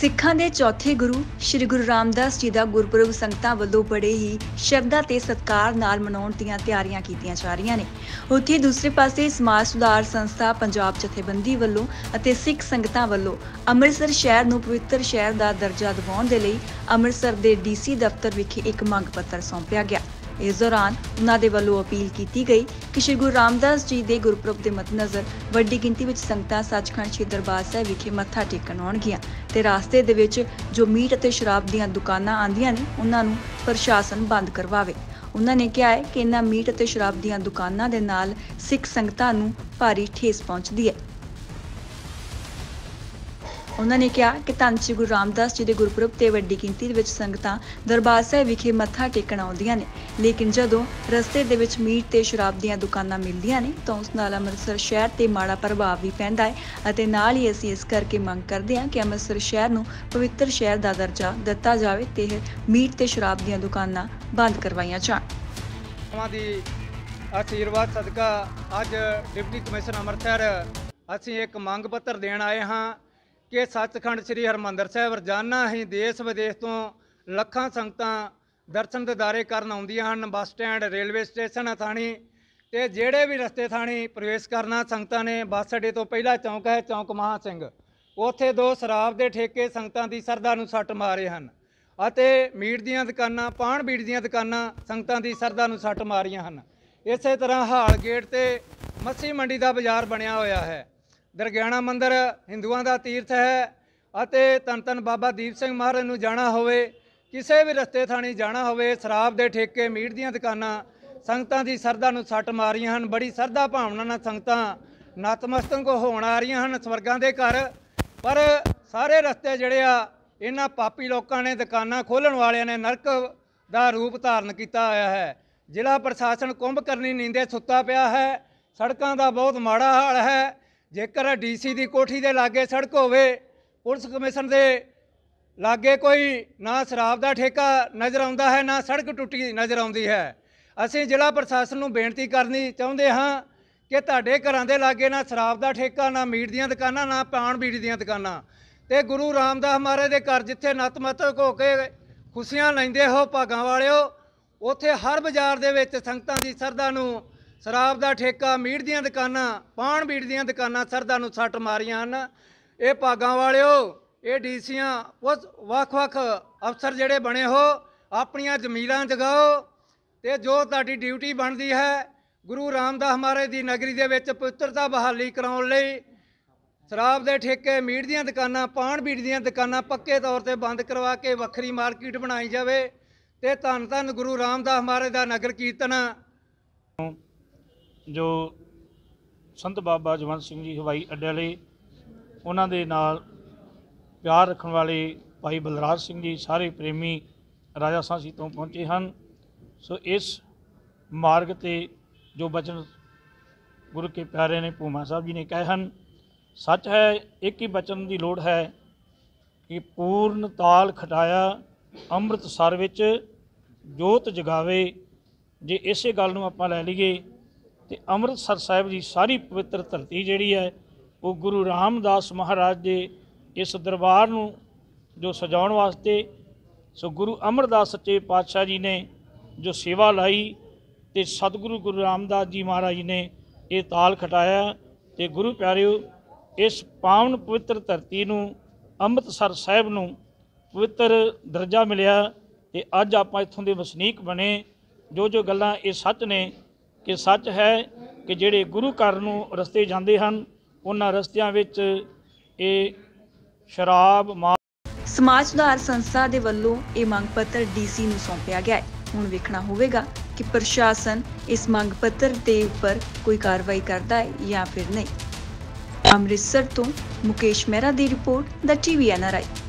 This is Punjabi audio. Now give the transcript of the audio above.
ਸਿੱਖਾਂ ਦੇ ਚੌਥੇ ਗੁਰੂ ਸ੍ਰੀ ਗੁਰੂ ਰਾਮਦਾਸ ਜੀ ਦਾ ਗੁਰਪੁਰਬ ਸੰਗਤਾਂ ਵੱਲੋਂ ਬੜੇ ਹੀ ਸ਼ਰਧਾ ਤੇ ਸਤਕਾਰ ਨਾਲ ਮਨਾਉਣ ਦੀਆਂ ਤਿਆਰੀਆਂ ਕੀਤੀਆਂ ਜਾ ਰਹੀਆਂ ਨੇ ਉੱਥੇ ਦੂਸਰੇ ਪਾਸੇ ਸਮਾਜ ਸੁਧਾਰ ਸੰਸਥਾ ਪੰਜਾਬ ਜਥੇਬੰਦੀ ਵੱਲੋਂ ਅਤੇ ਸਿੱਖ ਸੰਗਤਾਂ ਵੱਲੋਂ ਅੰਮ੍ਰਿਤਸਰ ਸ਼ਹਿਰ ਨੂੰ ਪਵਿੱਤਰ ਸ਼ਹਿਰ ਦਾ ਦਰਜਾ ਦਿਵਾਉਣ ਦੇ ਲਈ ਅੰਮ੍ਰਿਤਸਰ ਦੇ ਡੀਸੀ ਦਫ਼ਤਰ ਵਿਖੇ ਇੱਕ ਮੰਗ ਪੱਤਰ ਸੌਂਪਿਆ ਗਿਆ ਇਸ ਦੌਰਾਨ ਉਹਨਾਂ ਦੇ ਵੱਲੋਂ ਅਪੀਲ ਕੀਤੀ ਗਈ ਕਿ ਸ਼੍ਰੀ ਗੁਰੂ ਰਾਮਦਾਸ ਜੀ ਦੇ ਗੁਰਪ੍ਰਭ ਦੇ ਮੱਦੇਨਜ਼ਰ ਵੱਡੀ ਗਿਣਤੀ ਵਿੱਚ ਸੰਗਤਾਂ ਸੱਚਖੰਡ ਸ਼੍ਰੀ ਦਰਬਾਰ ਸਾਹਿਬ ਵਿਖੇ ਮੱਥਾ ਟੇਕਣ ਆਉਣਗੀਆਂ ਤੇ ਰਾਸਤੇ ਦੇ ਵਿੱਚ ਜੋ ਮੀਟ ਅਤੇ ਸ਼ਰਾਬ ਦੀਆਂ ਦੁਕਾਨਾਂ ਆਂਦੀਆਂ ਨੇ ਉਹਨਾਂ ਨੂੰ ਪ੍ਰਸ਼ਾਸਨ ਬੰਦ ਕਰਵਾਵੇ ਉਹਨਾਂ ਨੇ ਕਿਹਾ ਹੈ ਕਿ ਇਹਨਾਂ ਮੀਟ ਅਤੇ ਸ਼ਰਾਬ ਦੀਆਂ ਦੁਕਾਨਾਂ ਦੇ ਨਾਲ ਸਿੱਖ ਸੰਗਤਾਂ ਨੂੰ ਭਾਰੀ ਠੇਸ ਪਹੁੰਚਦੀ ਹੈ ਉਹਨਾਂ ਨੇ ਕਿਹਾ ਕਿ ਧੰਨ ਸ਼੍ਰੀ ਗੁਰੂ ਰਾਮਦਾਸ ਜੀ ਦੇ ਗੁਰਪੁਰਬ ਤੇ ਵੱਡੀ ਗਿਣਤੀ ਵਿੱਚ ਸੰਗਤਾਂ ਦਰਬਾਰ ਸਾਹਿਬ ਵਿਖੇ ਮੱਥਾ ਟੇਕਣ ਆਉਂਦੀਆਂ ਨੇ ਲੇਕਿਨ ਜਦੋਂ ਰਸਤੇ ਦੇ ਵਿੱਚ ਮੀਟ ਤੇ ਸ਼ਰਾਬ ਦੀਆਂ ਦੁਕਾਨਾਂ ਮਿਲਦੀਆਂ ਨੇ ਤਾਂ ਉਸ ਨਾਲ ਅੰਮ੍ਰਿਤਸਰ ਸ਼ਹਿਰ ਤੇ ਮਾੜਾ ਪ੍ਰਭਾਵ ਵੀ ਪੈਂਦਾ ਹੈ ਅਤੇ ਨਾਲ ਹੀ ਅਸੀਂ ਇਸ ਕਰਕੇ ਮੰਗ ਕਰਦੇ ਹਾਂ ਕਿ ਅੰਮ੍ਰਿਤਸਰ ਸ਼ਹਿਰ ਨੂੰ ਪਵਿੱਤਰ ਸ਼ਹਿਰ ਦਾ ਦਰਜਾ ਦਿੱਤਾ ਜਾਵੇ ਤੇ ਮੀਟ ਤੇ ਸ਼ਰਾਬ ਦੀਆਂ ਦੁਕਾਨਾਂ ਬੰਦ ਕਰਵਾਈਆਂ ਜਾਣ ਅਸ਼ੀਰਵਾਦ ਸਦਕਾ ਅੱਜ ਡਿਪਟੀ ਕਮਿਸ਼ਨਰ ਅਮਰਥਰ ਅਸੀਂ ਇੱਕ ਮੰਗ ਪੱਤਰ ਦੇਣ ਆਏ ਹਾਂ ਕਿ ਸੱਚਖੰਡ ਸ੍ਰੀ ਹਰਮੰਦਰ ਸਾਹਿਬ ਰੋਜ਼ਾਨਾ ਹੀ ਦੇਸ਼ ਵਿਦੇਸ਼ ਤੋਂ ਲੱਖਾਂ ਸੰਗਤਾਂ ਦਰਸ਼ਨ ਦਿਦਾਰੇ ਕਰਨ ਆਉਂਦੀਆਂ ਹਨ ਬੱਸ ਸਟੈਂਡ ਰੇਲਵੇ ਸਟੇਸ਼ਨ ਥਾਣੀ ਤੇ ਜਿਹੜੇ ਵੀ ਰਸਤੇ ਥਾਣੀ ਪ੍ਰਵੇਸ਼ ਕਰਨਾ ਸੰਗਤਾਂ ਨੇ ਬੱਸ ਅੱਡੇ ਤੋਂ ਪਹਿਲਾ ਚੌਂਕ ਹੈ ਚੌਂਕ ਮਹਾ ਸਿੰਘ ਉੱਥੇ ਦੋ ਸ਼ਰਾਬ ਦੇ ਠੇਕੇ ਸੰਗਤਾਂ ਦੀ ਸਰਦਾ ਨੂੰ ਸੱਟ ਮਾਰੇ ਹਨ ਅਤੇ ਮੀਟ ਦੀਆਂ ਦੁਕਾਨਾਂ ਪਾਣ ਬੀੜ ਦੀਆਂ ਦੁਕਾਨਾਂ ਸੰਗਤਾਂ ਦੀ ਸਰਦਾ ਨੂੰ ਸੱਟ ਮਾਰੀਆਂ ਹਨ ਇਸੇ ਤਰ੍ਹਾਂ ਹਾਲ ਗੇਟ ਤੇ ਮੱਸੀ ਮੰਡੀ ਦਾ ਬਾਜ਼ਾਰ ਬਣਿਆ ਹੋਇਆ ਹੈ ਦਰਗਿਆਣਾ ਮੰਦਿਰ ਹਿੰਦੂਆਂ ਦਾ ਤੀਰਥ ਹੈ ਅਤੇ ਤਨਤਨ ਬਾਬਾ ਦੀਪ ਸਿੰਘ ਮਹਾਰਾਜ ਨੂੰ ਜਾਣਾ ਹੋਵੇ ਕਿਸੇ ਵੀ ਰਸਤੇ ਥਾਣੀ ਜਾਣਾ ਹੋਵੇ ਸ਼ਰਾਬ ਦੇ ਠੇਕੇ ਮੀਟ ਦੀਆਂ ਦੁਕਾਨਾਂ ਸੰਗਤਾਂ ਦੀ ਸਰਦਾ ਨੂੰ ਸੱਟ ਮਾਰੀਆਂ ਹਨ ਬੜੀ ਸਰਦਾ ਭਾਵਨਾ ਨਾਲ ਸੰਗਤਾਂ ਨਤਮਸਤਕ ਹੋਣ ਆ ਰਹੀਆਂ ਹਨ ਸਵਰਗਾਂ ਦੇ ਘਰ ਪਰ ਸਾਰੇ ਰਸਤੇ ਜਿਹੜੇ ਆ ਇਹਨਾਂ ਪਾਪੀ ਲੋਕਾਂ ਨੇ ਦੁਕਾਨਾਂ ਖੋਲਣ ਵਾਲਿਆਂ ਨੇ ਨਰਕ ਦਾ ਰੂਪ ਧਾਰਨ ਕੀਤਾ ਆਇਆ ਹੈ ਜ਼ਿਲ੍ਹਾ ਪ੍ਰਸ਼ਾਸਨ ਕੁੰਭ ਕਰਨੀ ਨੀਂਦੇ ਸੁੱਤਾ ਪਿਆ ਹੈ ਸੜਕਾਂ ਦਾ ਬਹੁਤ ਮਾੜਾ ਹਾਲ ਹੈ ਜੇਕਰ ਡੀਸੀ ਦੀ ਕੋਠੀ ਦੇ ਲਾਗੇ ਸੜਕ ਹੋਵੇ ਪੁਲਿਸ ਕਮਿਸ਼ਨ ਦੇ ਲਾਗੇ ਕੋਈ ਨਾ ਸ਼ਰਾਬ ਦਾ ਠੇਕਾ ਨਜ਼ਰ ਆਉਂਦਾ ਹੈ ਨਾ ਸੜਕ ਟੁੱਟੀ ਨਜ਼ਰ ਆਉਂਦੀ ਹੈ ਅਸੀਂ ਜ਼ਿਲ੍ਹਾ ਪ੍ਰਸ਼ਾਸਨ ਨੂੰ ਬੇਨਤੀ ਕਰਨੀ ਚਾਹੁੰਦੇ ਹਾਂ ਕਿ ਤੁਹਾਡੇ ਘਰਾਂ ਦੇ ਲਾਗੇ ਨਾ ਸ਼ਰਾਬ ਦਾ ਠੇਕਾ ਨਾ ਮੀਟ ਦੀਆਂ ਦੁਕਾਨਾਂ ਨਾ ਪਾਣ ਬੀੜੀ ਦੀਆਂ ਦੁਕਾਨਾਂ ਤੇ ਗੁਰੂ ਰਾਮਦਾਸ ਮਹਾਰਾਜ ਦੇ ਘਰ ਜਿੱਥੇ ਨਤਮਤਕ ਹੋ ਕੇ ਖੁਸ਼ੀਆਂ ਲੈਂਦੇ ਹੋ ਭਾਗਾਂ ਵਾਲਿਓ ਉੱਥੇ ਹਰ ਬਾਜ਼ਾਰ ਦੇ ਵਿੱਚ ਸੰਗਤਾਂ ਦੀ ਸਰਦਾ ਨੂੰ ਸ਼ਰਾਬ ਦਾ ਠੇਕਾ ਮੀਟ ਦੀਆਂ ਦੁਕਾਨਾਂ ਪਾਣ ਬੀੜ ਦੀਆਂ ਦੁਕਾਨਾਂ ਸਰਦਾਂ ਨੂੰ ਸੱਟ ਮਾਰੀਆਂ ਹਨ ਇਹ ਭਾਗਾਂ ਵਾਲਿਓ ਇਹ ਡੀਸੀਆਂ ਉਸ ਵੱਖ-ਵੱਖ ਅਫਸਰ ਜਿਹੜੇ ਬਣੇ ਹੋ ਆਪਣੀਆਂ ਜ਼ਮੀਰਾਂ ਜਗਾਓ ਤੇ ਜੋ ਤੁਹਾਡੀ ਡਿਊਟੀ ਬਣਦੀ ਹੈ ਗੁਰੂ ਰਾਮਦਾਸ ਮਹਾਰਾਜ ਦੀ ਨਗਰੀ ਦੇ ਵਿੱਚ ਪਵਿੱਤਰਤਾ ਬਹਾਲੀ ਕਰਾਉਣ ਲਈ ਸ਼ਰਾਬ ਦੇ ਠੇਕੇ ਮੀਟ ਦੀਆਂ ਦੁਕਾਨਾਂ ਪਾਣ ਬੀੜ ਦੀਆਂ ਦੁਕਾਨਾਂ ਪੱਕੇ ਤੌਰ ਤੇ ਬੰਦ ਕਰਵਾ ਕੇ ਵੱਖਰੀ ਮਾਰਕੀਟ ਬਣਾਈ ਜਾਵੇ ਤੇ ਧੰਨ ਧੰਨ ਗੁਰੂ ਰਾਮਦਾਸ ਮਹਾਰਾਜ ਦਾ ਨਗਰ ਕੀਰਤਨ ਜੋ ਸੰਤ ਬਾਬਾ ਜਵੰਤ ਸਿੰਘ ਜੀ ਹਵਾਈ ਅੱਡੇ ਵਾਲੇ ਉਹਨਾਂ ਦੇ ਨਾਲ ਪਿਆਰ ਰੱਖਣ ਵਾਲੇ ਭਾਈ ਬਲਰਾਜ ਸਿੰਘ ਜੀ ਸਾਰੇ ਪ੍ਰੇਮੀ ਰਾਜਾ ਸਾਂਸੀ ਤੋਂ ਪਹੁੰਚੇ ਹਨ ਸੋ ਇਸ ਮਾਰਗ ਤੇ ਜੋ ਬਚਨ ਗੁਰੂ ਕੇ ਪਿਆਰੇ ਨੇ ਭੂਮਾ ਸਾਹਿਬ ਜੀ ਨੇ ਕਹੇ ਹਨ ਸੱਚ ਹੈ ਇੱਕ ਹੀ ਬਚਨ ਦੀ ਲੋੜ ਹੈ ਕਿ ਪੂਰਨ ਤਾਲ ਖਟਾਇਆ ਅੰਮ੍ਰਿਤਸਰ ਵਿੱਚ ਜੋਤ ਜਗਾਵੇ ਜੇ ਇਸੇ ਗੱਲ ਨੂੰ ਆਪਾਂ ਲੈ ਲਈਏ ਤੇ ਅੰਮ੍ਰਿਤਸਰ ਸਾਹਿਬ ਦੀ ਸਾਰੀ ਪਵਿੱਤਰ ਧਰਤੀ ਜਿਹੜੀ ਹੈ ਉਹ ਗੁਰੂ ਰਾਮਦਾਸ ਮਹਾਰਾਜ ਦੇ ਇਸ ਦਰਬਾਰ ਨੂੰ ਜੋ ਸਜਾਉਣ ਵਾਸਤੇ ਸੋ ਗੁਰੂ ਅਮਰਦਾਸ ਸੱਚੇ ਪਾਤਸ਼ਾਹ ਜੀ ਨੇ ਜੋ ਸੇਵਾ ਲਾਈ ਤੇ ਸਤਿਗੁਰੂ ਗੁਰੂ ਰਾਮਦਾਸ ਜੀ ਮਹਾਰਾਜ ਨੇ ਇਹ ਤਾਲ ਖਟਾਇਆ ਤੇ ਗੁਰੂ ਪਿਆਰਿਓ ਇਸ ਪਾਵਨ ਪਵਿੱਤਰ ਧਰਤੀ ਨੂੰ ਅੰਮ੍ਰਿਤਸਰ ਸਾਹਿਬ ਨੂੰ ਪਵਿੱਤਰ ਦਰਜਾ ਮਿਲਿਆ ਤੇ ਅੱਜ ਆਪਾਂ ਇੱਥੋਂ ਦੇ ਵਸਨੀਕ ਬਣੇ ਜੋ ਜੋ ਗੱਲਾਂ ਇਹ ਸੱਚ ਨੇ ਕਿ ਸੱਚ ਹੈ ਕਿ ਜਿਹੜੇ ਗੁਰੂ ਘਰ ਨੂੰ ਰਸਤੇ ਜਾਂਦੇ ਹਨ ਉਹਨਾਂ ਰਸਤਿਆਂ ਵਿੱਚ ਇਹ ਸ਼ਰਾਬ ਸਮਾਜ ਸੁਧਾਰ ਸੰਸਥਾ ਦੇ ਵੱਲੋਂ ਇਹ ਮੰਗ ਪੱਤਰ ਡੀਸੀ ਨੂੰ ਸੌਂਪਿਆ ਗਿਆ ਹੈ ਹੁਣ ਵੇਖਣਾ ਹੋਵੇਗਾ ਕਿ ਪ੍ਰਸ਼ਾਸਨ ਇਸ ਮੰਗ ਪੱਤਰ ਦੇ ਉੱਪਰ ਕੋਈ ਕਾਰਵਾਈ ਕਰਦਾ ਹੈ ਜਾਂ ਫਿਰ ਨਹੀਂ ਅੰਮ੍ਰਿਤਸਰ ਤੋਂ ਮੁਕੇਸ਼ ਮਹਿਰਾ ਦੀ ਰਿਪੋਰਟ ਦਾ ਟੀਵੀ ਐਨਆਰਆਈ